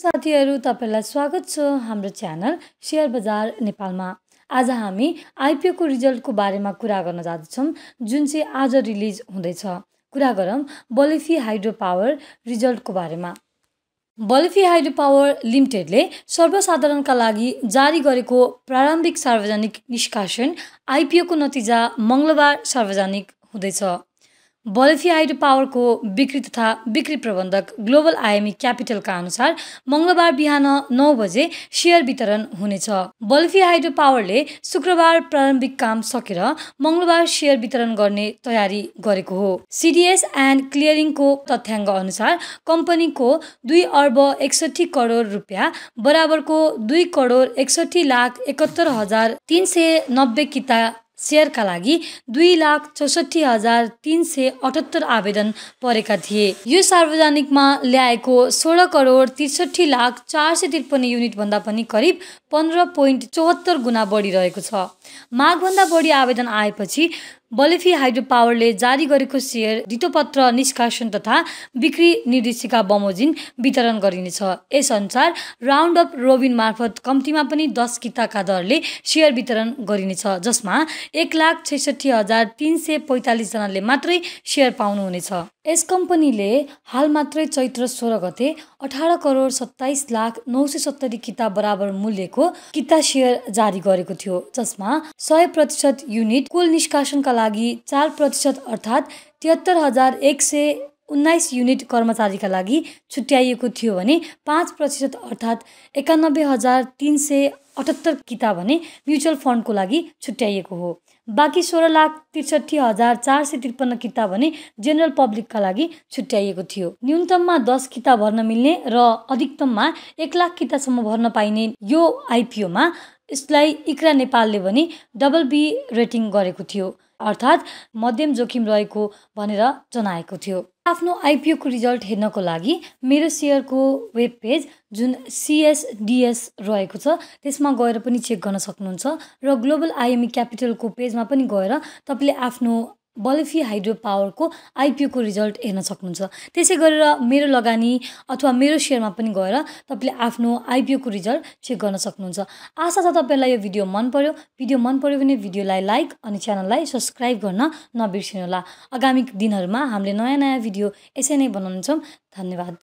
साथीहरू तपाईँलाई स्वागत छ हाम्रो च्यानल सेयर बजार नेपालमा आज हामी आइपिओको रिजल्टको बारेमा कुरा गर्न जाँदैछौँ जुन चाहिँ आज रिलिज हुँदैछ कुरा गरौँ बलिफी हाइड्रो पावर रिजल्टको बारेमा बलिफी हाइड्रो पावर लिमिटेडले सर्वसाधारणका लागि जारी गरेको प्रारम्भिक सार्वजनिक निष्कासन आइपिओको नतिजा मङ्गलबार सार्वजनिक हुँदैछ बल्फी हाइड्रो पावरको बिक्री तथा बिक्री प्रबन्धक ग्लोबल आइएमई क्यापिटलका अनुसार मङ्गलबार बिहान नौ बजे सेयर वितरण हुनेछ बल्फी हाइड्रो पावरले शुक्रबार प्रारम्भिक काम सकेर मङ्गलबार सेयर वितरण गर्ने तयारी गरेको हो सिडिएस एन्ड क्लियरिङको तथ्याङ्क अनुसार कम्पनीको दुई अर्ब एकसठी करोड रुपियाँ बराबरको दुई करोड एकसठी लाख एकहत्तर हजार तिन सय नब्बे किता सेयरका लागि दुई लाख चौसठी हजार तिन सय अठहत्तर आवेदन परेका थिए यो सार्वजनिकमा ल्याएको सोह्र करोड त्रिसठी लाख चार सय त्रिपन्न युनिटभन्दा पनि करिब पन्ध्र पोइन्ट चौहत्तर गुणा बढिरहेको छ माघभन्दा बढी आवेदन आएपछि बलेफी हाइड्रो पावरले जारी गरेको सेयर धितोपत्र निष्कासन तथा बिक्री निर्देशिका बमोजिम वितरण गरिनेछ यसअनुसार राउन्ड अप रोबिन मार्फत कम्तीमा पनि दस किताका दरले सेयर वितरण गरिनेछ जसमा एक लाख छैसठी हजार तिन सय पैँतालिसजनाले मात्रै सेयर पाउनुहुनेछ यस कम्पनीले हाल मात्रै चैत्र सोह्र गते अठार करोड सत्ताइस लाख नौ सय सत्तरी किता बराबर मूल्यको किता सेयर जारी गरेको थियो जसमा सय प्रतिशत युनिट कुल निष्कासनका लागि चार प्रतिशत अर्थात् तिहत्तर हजार एक सय उन्नाइस युनिट कर्मचारीका लागि छुट्याइएको थियो भने पाँच प्रतिशत अर्थात् एकानब्बे हजार तिन सय अठहत्तर किताब भने म्युचुअल फन्डको लागि छुट्याइएको हो बाँकी सोह्र लाख त्रिसठी हजार चार सय त्रिपन्न किताब भने जेनरल पब्लिकका लागि छुट्याइएको थियो न्यूनतममा दस किताब भर्न मिल्ने र अधिकतममा एक लाख किताबसम्म भर्न पाइने यो आइपिओमा यसलाई इक्रा नेपालले भने डबल बी रेटिङ गरेको थियो अर्थात् मध्यम जोखिम रहेको भनेर जनाएको थियो आफ्नो आइपिओको रिजल्ट हेर्नको लागि मेरो सेयरको वेब पेज जुन सिएसडिएस रहेको छ त्यसमा गएर पनि चेक गर्न सक्नुहुन्छ र ग्लोबल आइएमई क्यापिटलको पेजमा पनि गएर तपाईँले आफ्नो बलफी हाइड्रो पावरको आइपिओको रिजल्ट हेर्न सक्नुहुन्छ त्यसै गरेर मेरो लगानी अथवा मेरो सेयरमा पनि गएर तपाईँले आफ्नो आइपिओको रिजल्ट चेक गर्न सक्नुहुन्छ आशा छ तपाईँलाई यो भिडियो मन पऱ्यो भिडियो मन पऱ्यो भने भिडियोलाई लाइक अनि च्यानललाई सब्सक्राइब गर्न नबिर्सिनु होला आगामी दिनहरूमा हामीले नयाँ नयाँ भिडियो यसै नै बनाउनेछौँ धन्यवाद